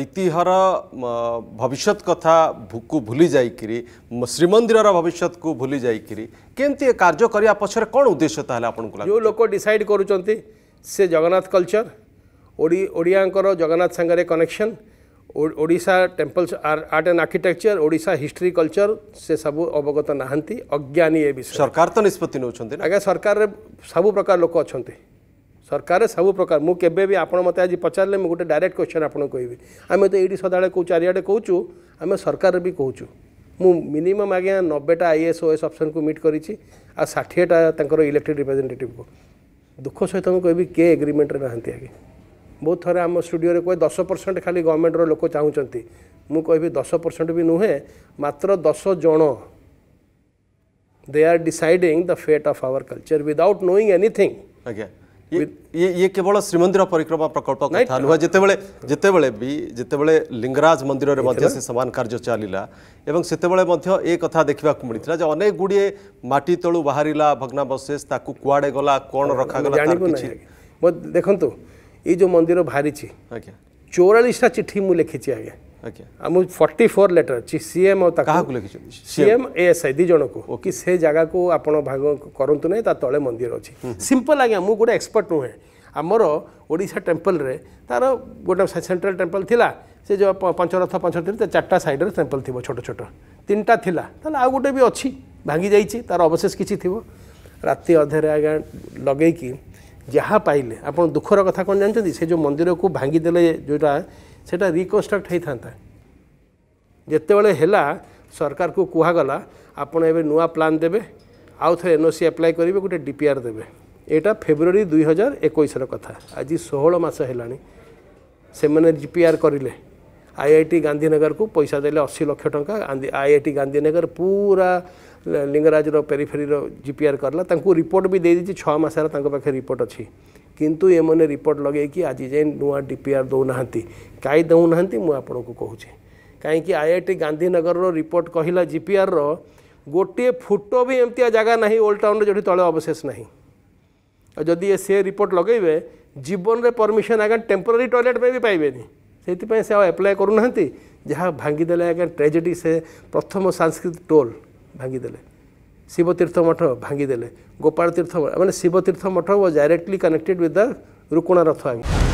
ଐତିହ୍ୟର ଭବିଷ୍ୟତ କଥାକୁ ଭୁଲି ଯାଇକିରି ଶ୍ରୀମନ୍ଦିରର ଭବିଷ୍ୟତକୁ ଭୁଲି ଯାଇକିରି କେମିତି କାର୍ଯ୍ୟ କରିବା ପଛରେ କ'ଣ ଉଦ୍ଦେଶ୍ୟ ତାହେଲେ ଆପଣଙ୍କୁ ଯେଉଁ ଲୋକ ଡିସାଇଡ଼୍ କରୁଛନ୍ତି ସେ ଜଗନ୍ନାଥ କଲଚର ଓଡ଼ିଆଙ୍କର ଜଗନ୍ନାଥ ସାଙ୍ଗରେ connection Odisha temples art and architecture Odisha history culture ସେ ସବୁ ଅବଗତ ନାହାନ୍ତି ଅଜ୍ଞାନୀ ଏ ବିଷୟ ସରକାର ତ ନିଷ୍ପତ୍ତି ନେଉଛନ୍ତି ଆଜ୍ଞା ସରକାରରେ ସବୁ ପ୍ରକାର ଲୋକ ଅଛନ୍ତି সরকার সবু প্রকার মু কেবে বি আপনার মতো আজ পচারে মু গোটে ডাইরেক্ট কোশ্চেন আপনার কবি আমি তো এইটি সদাবে কেউ চারিআডে কৌছু আমি সরকার বি কৌছু মু মিনিমম আজ্ঞা নবেটা আইএএস ওএস অপসন কু মিট করেছি আর ষাঠিয়েটা তাঁর ইলেকটেড রিপ্রেজেটেটিভ কু দুঃখ সহিত মু কবি কে এগ্রিমেন্টরে না আজ্ঞা ବହୁତ ଥରେ ଆମ ଷ୍ଟୁଡ଼ିଓରେ କୁହେ ଦଶ ପରସେଣ୍ଟ ଖାଲି ଗଭର୍ଣ୍ଣମେଣ୍ଟର ଲୋକ ଚାହୁଁଛନ୍ତି ମୁଁ କହିବି ଦଶ ପରସେଣ୍ଟ ବି ନୁହେଁ ମାତ୍ର ଦଶ ଜଣ ଦେ ଆର୍ deciding the fate of our culture without knowing anything ଆଜ୍ଞା ये ये केवल श्रीमंदिर परिक्रमा प्रकल्प कथा नुह जिते जितेबले जितेबले भी जितेबले लिंगराज मंदिर में से समान कार्य चलला एवं सेतेबले ए कथा देखा मिलता जे अनेक गुड़े माटी तलू बाहरला भग्नावशेष ताकू कुआड़े गला कौन रखागला देखु ये जो मंदिर बाहरी चौरालीसटा चिठी मुझे लिखी आज्ञा ମୁଁ ଫର୍ଟି ଫୋର୍ ଲେଟର୍ ଅଛି ସିଏମ୍ ଆଉ କାହାକୁ ଲେଖିଛନ୍ତି ସିଏମ୍ ଆଇ ଦୁଇ ଜଣକୁ କି ସେ ଜାଗାକୁ ଆପଣ ଭାଗ କରନ୍ତୁ ନାହିଁ ତା ତଳେ ମନ୍ଦିର ଅଛି ସିମ୍ପଲ୍ ଆଜ୍ଞା ମୁଁ ଗୋଟେ ଏକ୍ସପର୍ଟ ନୁହେଁ ଆମର ଓଡ଼ିଶା ଟେମ୍ପଲ୍ରେ ତା'ର ଗୋଟେ ସେଣ୍ଟ୍ରାଲ୍ ଟେମ୍ପଲ୍ ଥିଲା ସେ ଯେଉଁ ପଞ୍ଚରଥ ପଞ୍ଚରଥ ତା ଚାରିଟା ସାଇଡ଼୍ରେ ଟେମ୍ପଲ୍ ଥିବ ଛୋଟ ଛୋଟ ତିନିଟା ଥିଲା ତାହେଲେ ଆଉ ଗୋଟେ ବି ଅଛି ଭାଙ୍ଗି ଯାଇଛି ତା'ର ଅବଶେଷ କିଛି ଥିବ ରାତି ଅଧେରେ ଆଜ୍ଞା ଲଗେଇକି ଯାହା ପାଇଲେ ଆପଣ ଦୁଃଖର କଥା କ'ଣ ଜାଣିଛନ୍ତି ସେ ଯେଉଁ ମନ୍ଦିରକୁ ଭାଙ୍ଗିଦେଲେ ଯେଉଁଟା সেটা রিকনস্ট্রক্ট হয়ে যেতবে হল সরকার কুহগলা আপনার এবার নূয়া প্লান দেবে আউথরে এনওসি আপ্লাই করবে গোটে ডিপিআর দেবে এটা ফেব্রুয়ারি দুই হাজার একুশর কথা আজ ষোহল মাস হল সে ডিপিআর করলে আইআইটি গান্ধীনগর কু পয়সা দেলে অশী লক্ষ টঙ্কা আইআইটি গান্ধীনগর পুরা লিঙ্গরাজর পেরিফেরির জিপিআর করলা তাঁকু রিপোর্ট বি দিয়ে ছ মাসের তাঁর পাখে রিপোর্ট অছি କିନ୍ତୁ ଏମାନେ ରିପୋର୍ଟ ଲଗାଇକି ଆଜି ଯାଏଁ ନୂଆ ଡି ପି ଆର୍ ଦେଉନାହାନ୍ତି କାହିଁ ଦେଉନାହାନ୍ତି ମୁଁ ଆପଣଙ୍କୁ କହୁଛି କାହିଁକି ଆଇ ଆଇ ଟି ଗାନ୍ଧୀନଗରର ରିପୋର୍ଟ କହିଲା ଜି ପି ଆର୍ର ଗୋଟିଏ ଫୁଟ ବି ଏମିତିଆ ଜାଗା ନାହିଁ ଓଲ୍ଡ ଟାଉନ୍ରେ ଯେଉଁଠି ତଳେ ଅବଶେଷ ନାହିଁ ଆଉ ଯଦି ସେ ରିପୋର୍ଟ ଲଗାଇବେ ଜୀବନରେ ପରମିସନ୍ ଆଜ୍ଞା ଟେମ୍ପୋରାରୀ ଟଏଲେଟ୍ ପାଇଁ ବି ପାଇବେନି ସେଇଥିପାଇଁ ସେ ଆଉ ଆପ୍ଲାଏ କରୁନାହାନ୍ତି ଯାହା ଭାଙ୍ଗିଦେଲେ ଆଜ୍ଞା ଟ୍ରାଜେଡ଼ି ସେ ପ୍ରଥମ ସାଂସ୍କୃତିକ ଟୋଲ୍ ଭାଙ୍ଗିଦେଲେ ଶିବତୀର୍ଥ ମଠ ଭାଙ୍ଗିଦେଲେ ଗୋପାଳ ତୀର୍ଥ ମାନେ ଶିବତୀର୍ଥ ମଠ ଓ directly connected with the Rukuna Rath ଆଜ୍ଞା